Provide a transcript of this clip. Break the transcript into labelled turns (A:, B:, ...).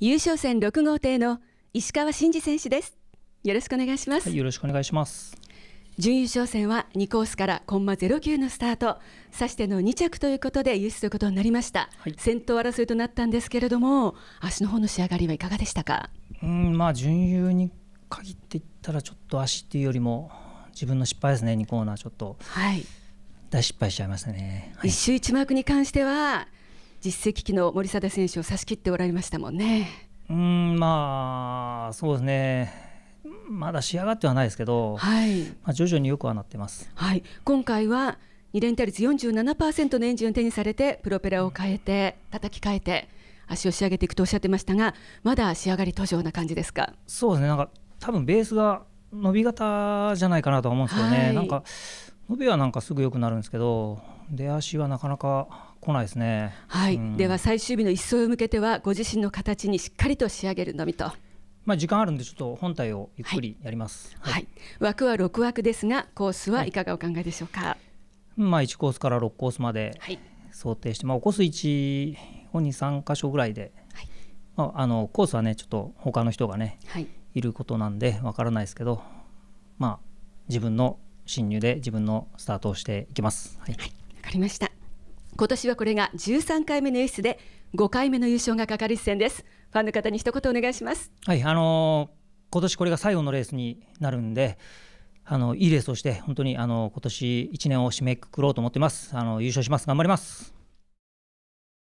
A: 優勝戦六号艇の石川真嗣選手ですよろしくお願いします、は
B: い、よろしくお願いします
A: 準優勝戦は二コースからコンマゼロ九のスタートさしての二着ということで優勝することになりました、はい、先頭争いとなったんですけれども足の方の仕上がりはいかがでしたか
B: うんまあ準優に限って言ったらちょっと足っていうよりも自分の失敗ですね二コーナーちょっとはい大失敗しちゃいましたね、
A: はい、一周一マークに関しては実績機の森貞選手を差し切っておられましたもんね。
B: うんまあそうですねまだ仕上がってはないですけど、はい、まあ徐々によくはなってます。
A: はい、今回は2連打率47%のエンジンを手にされてプロペラを変えて叩き替えて足を仕上げていくとおっしゃってましたがまだ仕上がり途上な感じですか
B: そうですねなんか多分ベースが伸び方じゃないかなと思うんですけどね、はい、なんか伸びはなんかすぐ良くなるんですけど出足はなかなか来ないですねはい、うん、では
A: 最終日の一走を向けてはご自身の形にしっかりと仕上げるのみと。
B: まあ、時間あるんでちょっと本体をゆっくりやります、は
A: い、はい、枠は6枠ですがコースはいかがお考えでしょうか、は
B: い、まあ、1コースから6コースまで想定して、まあ、コース1を23箇所ぐらいで、はいまあ、あのコースはねちょっと他の人がね、はい、いることなんでわからないですけど、まあ、自分の侵入で自分のスタートをしていきます。はい、はい、か
A: りました。今年はこれが13回目のエースで5回目の優勝がかかる一戦です。ファンの方に一言お願いします。
B: はい、あのー、今年これが最後のレースになるんで。あの